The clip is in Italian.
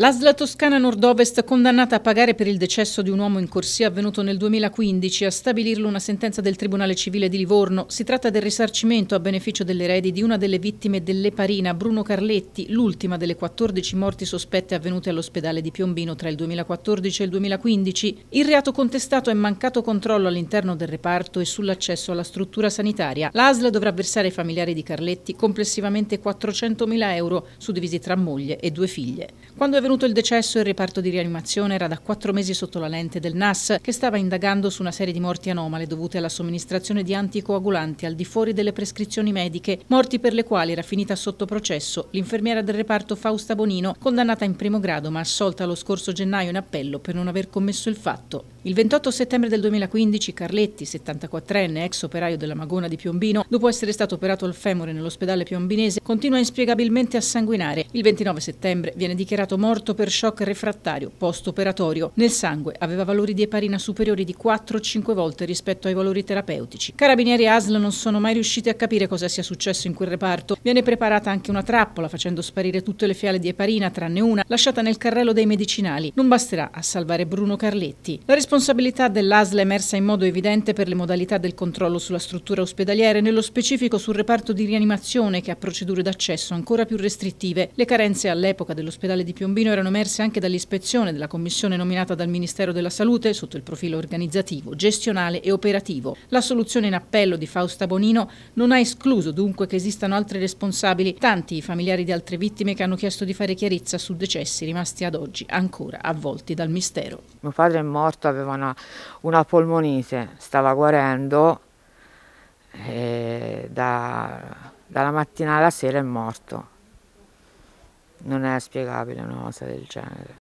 L'ASLA Toscana Nord-Ovest, condannata a pagare per il decesso di un uomo in corsia avvenuto nel 2015, a stabilirlo una sentenza del Tribunale Civile di Livorno. Si tratta del risarcimento a beneficio delle eredi di una delle vittime dell'Eparina, Bruno Carletti, l'ultima delle 14 morti sospette avvenute all'ospedale di Piombino tra il 2014 e il 2015. Il reato contestato è mancato controllo all'interno del reparto e sull'accesso alla struttura sanitaria. L'ASLA dovrà versare ai familiari di Carletti complessivamente 400.000 euro, suddivisi tra moglie e due figlie. Quando è avvenuto il decesso il reparto di rianimazione era da quattro mesi sotto la lente del NAS che stava indagando su una serie di morti anomale dovute alla somministrazione di anticoagulanti al di fuori delle prescrizioni mediche, morti per le quali era finita sotto processo l'infermiera del reparto Fausta Bonino, condannata in primo grado ma assolta lo scorso gennaio in appello per non aver commesso il fatto. Il 28 settembre del 2015 Carletti, 74enne, ex operaio della Magona di Piombino, dopo essere stato operato al femore nell'ospedale piombinese, continua inspiegabilmente a sanguinare. Il 29 settembre viene dichiarato morto per shock refrattario post-operatorio. Nel sangue aveva valori di eparina superiori di 4-5 volte rispetto ai valori terapeutici. Carabinieri e ASL non sono mai riusciti a capire cosa sia successo in quel reparto. Viene preparata anche una trappola facendo sparire tutte le fiale di eparina, tranne una, lasciata nel carrello dei medicinali. Non basterà a salvare Bruno Carletti. La responsabilità dell'ASL è emersa in modo evidente per le modalità del controllo sulla struttura ospedaliere, nello specifico sul reparto di rianimazione che ha procedure d'accesso ancora più restrittive. Le carenze all'epoca dell'ospedale di Piombino erano emerse anche dall'ispezione della commissione nominata dal Ministero della Salute sotto il profilo organizzativo, gestionale e operativo. La soluzione in appello di Fausta Bonino non ha escluso dunque che esistano altri responsabili, tanti i familiari di altre vittime che hanno chiesto di fare chiarezza su decessi rimasti ad oggi ancora avvolti dal mistero. Mio padre è morto, aveva aveva una, una polmonite, stava guarendo e da, dalla mattina alla sera è morto. Non è spiegabile una cosa del genere.